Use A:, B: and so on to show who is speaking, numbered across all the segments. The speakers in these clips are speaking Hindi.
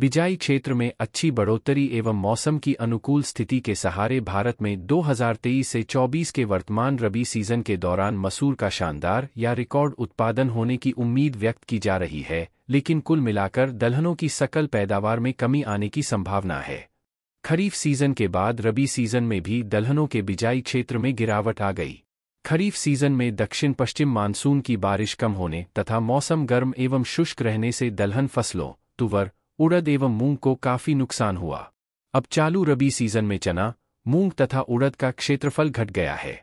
A: बिजाई क्षेत्र में अच्छी बढ़ोतरी एवं मौसम की अनुकूल स्थिति के सहारे भारत में 2023 से 24 के वर्तमान रबी सीजन के दौरान मसूर का शानदार या रिकॉर्ड उत्पादन होने की उम्मीद व्यक्त की जा रही है लेकिन कुल मिलाकर दलहनों की सकल पैदावार में कमी आने की संभावना है खरीफ सीजन के बाद रबी सीजन में भी दलहनों के बिजाई क्षेत्र में गिरावट आ गई खरीफ सीजन में दक्षिण पश्चिम मानसून की बारिश कम होने तथा मौसम गर्म एवं शुष्क रहने से दलहन फसलों तुवर उड़द एवं मूंग को काफी नुकसान हुआ अब चालू रबी सीजन में चना मूंग तथा उड़द का क्षेत्रफल घट गया है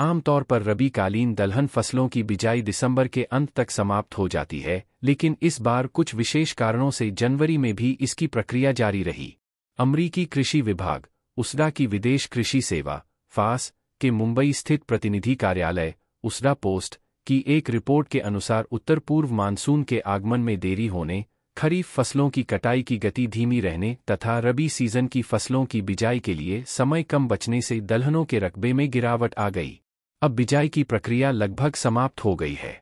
A: आमतौर पर रबी कालीन दलहन फसलों की बिजाई दिसंबर के अंत तक समाप्त हो जाती है लेकिन इस बार कुछ विशेष कारणों से जनवरी में भी इसकी प्रक्रिया जारी रही अमरीकी कृषि विभाग उसडा की विदेश कृषि सेवा फास के मुंबई स्थित प्रतिनिधि कार्यालय उसडा पोस्ट की एक रिपोर्ट के अनुसार उत्तर पूर्व मानसून के आगमन में देरी होने खरीफ फसलों की कटाई की गति धीमी रहने तथा रबी सीजन की फसलों की बिजाई के लिए समय कम बचने से दलहनों के रकबे में गिरावट आ गई अब बिजाई की प्रक्रिया लगभग समाप्त हो गई है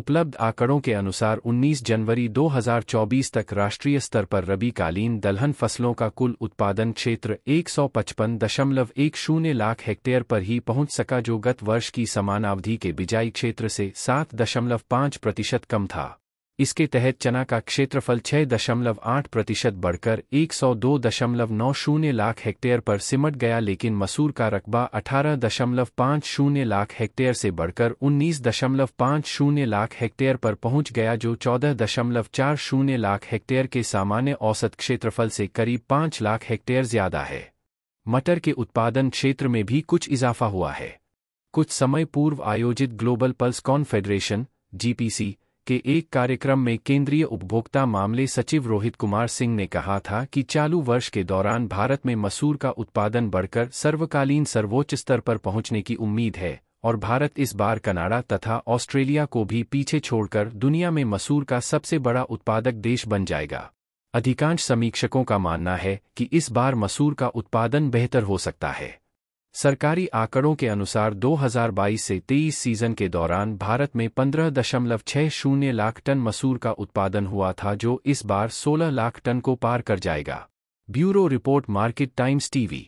A: उपलब्ध आंकड़ों के अनुसार 19 जनवरी 2024 तक राष्ट्रीय स्तर पर रबी कालीन दलहन फसलों का कुल उत्पादन क्षेत्र एक लाख हेक्टेयर पर ही पहुंच सका जो गत वर्ष की समान अवधि के बिजाई क्षेत्र से 7.5 प्रतिशत कम था इसके तहत चना का क्षेत्रफल छह दशमलव आठ प्रतिशत बढ़कर एक सौ दो दशमलव नौ शून्य लाख हेक्टेयर पर सिमट गया लेकिन मसूर का रकबा अठारह दशमलव पाँच शून्य लाख हेक्टेयर से बढ़कर उन्नीस दशमलव पाँच शून्य लाख हेक्टेयर पर पहुंच गया जो चौदह दशमलव चार शून्य लाख हेक्टेयर के सामान्य औसत क्षेत्रफल से करीब पाँच लाख हेक्टेयर ज्यादा है मटर के उत्पादन क्षेत्र में भी कुछ इजाफा हुआ है कुछ समय पूर्व आयोजित ग्लोबल पल्स कॉन्फेडरेशन जीपीसी के एक कार्यक्रम में केंद्रीय उपभोक्ता मामले सचिव रोहित कुमार सिंह ने कहा था कि चालू वर्ष के दौरान भारत में मसूर का उत्पादन बढ़कर सर्वकालीन सर्वोच्च स्तर पर पहुंचने की उम्मीद है और भारत इस बार कनाडा तथा ऑस्ट्रेलिया को भी पीछे छोड़कर दुनिया में मसूर का सबसे बड़ा उत्पादक देश बन जाएगा अधिकांश समीक्षकों का मानना है कि इस बार मसूर का उत्पादन बेहतर हो सकता है सरकारी आंकड़ों के अनुसार 2022 से 23 सीजन के दौरान भारत में पंद्रह दशमलव छह शून्य लाख टन मसूर का उत्पादन हुआ था जो इस बार 16 लाख टन को पार कर जाएगा bureau report Market Times TV